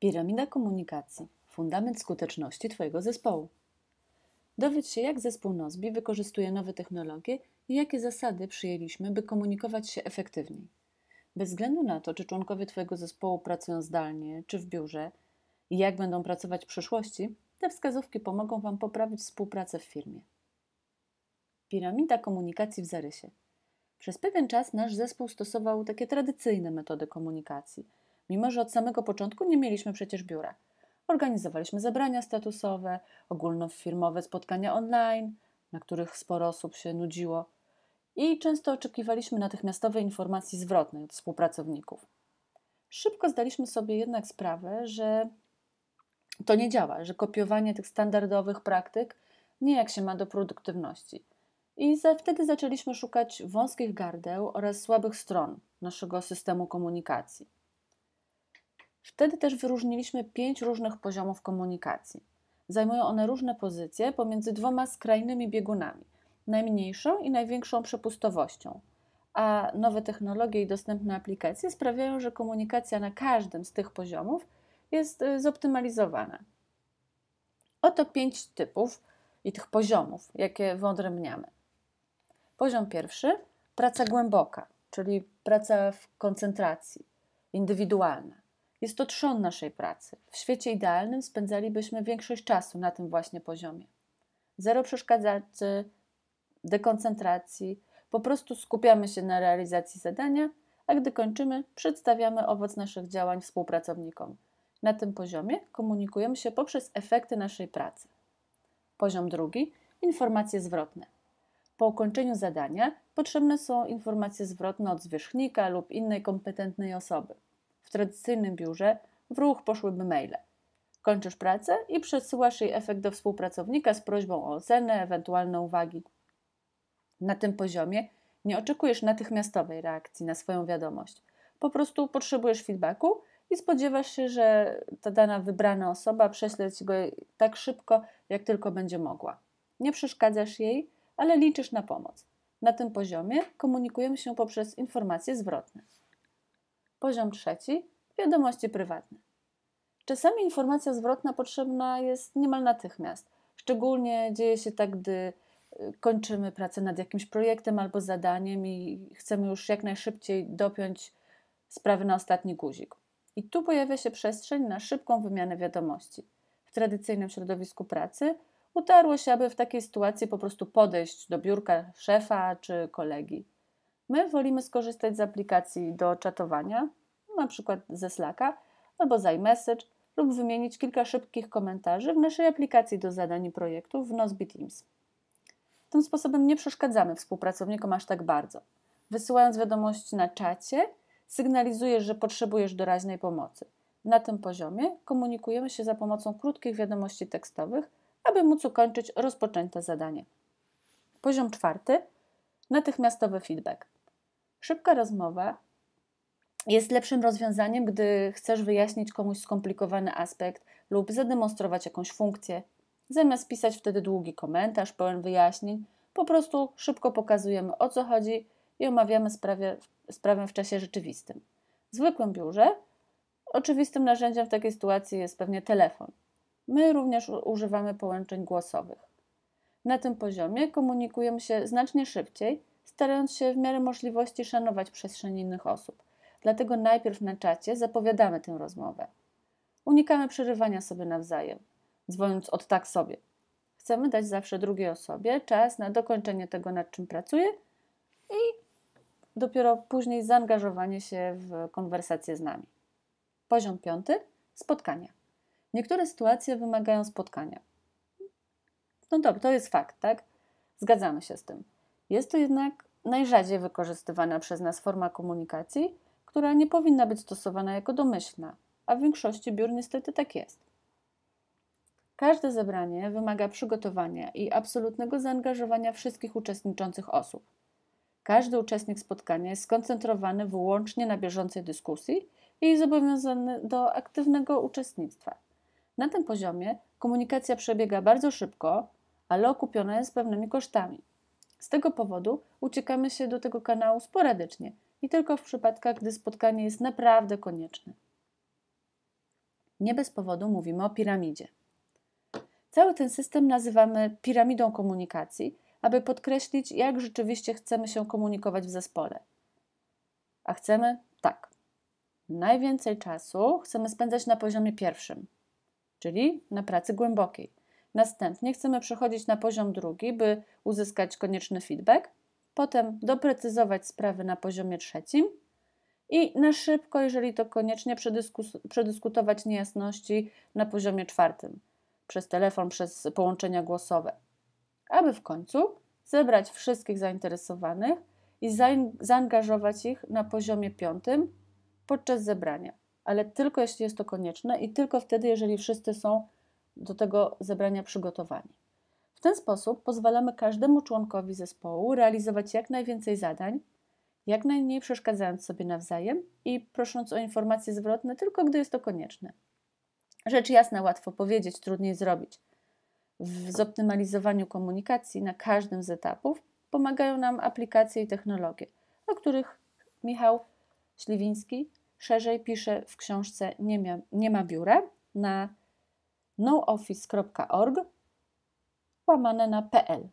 Piramida komunikacji fundament skuteczności Twojego zespołu. Dowiedz się, jak zespół Nozbi wykorzystuje nowe technologie i jakie zasady przyjęliśmy, by komunikować się efektywniej. Bez względu na to, czy członkowie Twojego zespołu pracują zdalnie, czy w biurze i jak będą pracować w przyszłości, te wskazówki pomogą Wam poprawić współpracę w firmie. Piramida komunikacji w zarysie. Przez pewien czas nasz zespół stosował takie tradycyjne metody komunikacji – mimo że od samego początku nie mieliśmy przecież biura. Organizowaliśmy zebrania statusowe, ogólnofirmowe spotkania online, na których sporo osób się nudziło i często oczekiwaliśmy natychmiastowej informacji zwrotnej od współpracowników. Szybko zdaliśmy sobie jednak sprawę, że to nie działa, że kopiowanie tych standardowych praktyk nie jak się ma do produktywności. I za, wtedy zaczęliśmy szukać wąskich gardeł oraz słabych stron naszego systemu komunikacji. Wtedy też wyróżniliśmy pięć różnych poziomów komunikacji. Zajmują one różne pozycje pomiędzy dwoma skrajnymi biegunami najmniejszą i największą przepustowością. A nowe technologie i dostępne aplikacje sprawiają, że komunikacja na każdym z tych poziomów jest y, zoptymalizowana. Oto pięć typów i tych poziomów, jakie wyodrębniamy. Poziom pierwszy praca głęboka, czyli praca w koncentracji, indywidualna. Jest to trzon naszej pracy. W świecie idealnym spędzalibyśmy większość czasu na tym właśnie poziomie. Zero przeszkadzaczy, dekoncentracji, po prostu skupiamy się na realizacji zadania, a gdy kończymy, przedstawiamy owoc naszych działań współpracownikom. Na tym poziomie komunikujemy się poprzez efekty naszej pracy. Poziom drugi informacje zwrotne. Po ukończeniu zadania potrzebne są informacje zwrotne od zwierzchnika lub innej kompetentnej osoby w tradycyjnym biurze, w ruch poszłyby maile. Kończysz pracę i przesyłasz jej efekt do współpracownika z prośbą o ocenę, ewentualne uwagi. Na tym poziomie nie oczekujesz natychmiastowej reakcji na swoją wiadomość. Po prostu potrzebujesz feedbacku i spodziewasz się, że ta dana wybrana osoba prześle ci go tak szybko, jak tylko będzie mogła. Nie przeszkadzasz jej, ale liczysz na pomoc. Na tym poziomie komunikujemy się poprzez informacje zwrotne. Poziom trzeci wiadomości prywatne. Czasami informacja zwrotna potrzebna jest niemal natychmiast. Szczególnie dzieje się tak, gdy y, kończymy pracę nad jakimś projektem albo zadaniem i chcemy już jak najszybciej dopiąć sprawy na ostatni guzik. I tu pojawia się przestrzeń na szybką wymianę wiadomości. W tradycyjnym środowisku pracy utarło się, aby w takiej sytuacji po prostu podejść do biurka szefa czy kolegi. My wolimy skorzystać z aplikacji do czatowania, na przykład ze Slacka albo z iMessage, lub wymienić kilka szybkich komentarzy w naszej aplikacji do zadań i projektów w Nozbe Teams. Tym sposobem nie przeszkadzamy współpracownikom aż tak bardzo. Wysyłając wiadomość na czacie, sygnalizujesz, że potrzebujesz doraźnej pomocy. Na tym poziomie komunikujemy się za pomocą krótkich wiadomości tekstowych, aby móc ukończyć rozpoczęte zadanie. Poziom czwarty natychmiastowy feedback. Szybka rozmowa jest lepszym rozwiązaniem, gdy chcesz wyjaśnić komuś skomplikowany aspekt lub zademonstrować jakąś funkcję. Zamiast pisać wtedy długi komentarz pełen wyjaśnień, po prostu szybko pokazujemy o co chodzi i omawiamy sprawę w czasie rzeczywistym. W zwykłym biurze oczywistym narzędziem w takiej sytuacji jest pewnie telefon. My również używamy połączeń głosowych. Na tym poziomie komunikujemy się znacznie szybciej starając się w miarę możliwości szanować przestrzeń innych osób. Dlatego najpierw na czacie zapowiadamy tę rozmowę. Unikamy przerywania sobie nawzajem, dzwoniąc od tak sobie. Chcemy dać zawsze drugiej osobie czas na dokończenie tego, nad czym pracuje i dopiero później zaangażowanie się w konwersację z nami. Poziom piąty spotkania. Niektóre sytuacje wymagają spotkania. No dobrze, to jest fakt, tak? Zgadzamy się z tym. Jest to jednak najrzadziej wykorzystywana przez nas forma komunikacji, która nie powinna być stosowana jako domyślna, a w większości biur niestety tak jest. Każde zebranie wymaga przygotowania i absolutnego zaangażowania wszystkich uczestniczących osób. Każdy uczestnik spotkania jest skoncentrowany wyłącznie na bieżącej dyskusji i zobowiązany do aktywnego uczestnictwa. Na tym poziomie komunikacja przebiega bardzo szybko, ale okupiona jest pewnymi kosztami. Z tego powodu uciekamy się do tego kanału sporadycznie i tylko w przypadkach, gdy spotkanie jest naprawdę konieczne. Nie bez powodu mówimy o piramidzie. Cały ten system nazywamy piramidą komunikacji, aby podkreślić, jak rzeczywiście chcemy się komunikować w zespole. A chcemy tak. Najwięcej czasu chcemy spędzać na poziomie pierwszym, czyli na pracy głębokiej. Następnie chcemy przechodzić na poziom drugi, by uzyskać konieczny feedback, potem doprecyzować sprawy na poziomie trzecim i na szybko, jeżeli to koniecznie, przedyskutować niejasności na poziomie czwartym przez telefon, przez połączenia głosowe, aby w końcu zebrać wszystkich zainteresowanych i zaangażować ich na poziomie piątym podczas zebrania, ale tylko jeśli jest to konieczne i tylko wtedy, jeżeli wszyscy są do tego zebrania przygotowani. W ten sposób pozwalamy każdemu członkowi zespołu realizować jak najwięcej zadań, jak najmniej przeszkadzając sobie nawzajem i prosząc o informacje zwrotne tylko gdy jest to konieczne. Rzecz jasna, łatwo powiedzieć, trudniej zrobić. W zoptymalizowaniu komunikacji na każdym z etapów pomagają nam aplikacje i technologie, o których Michał Śliwiński szerzej pisze w książce Nie ma, nie ma biura na nooffice.org łamane na pl.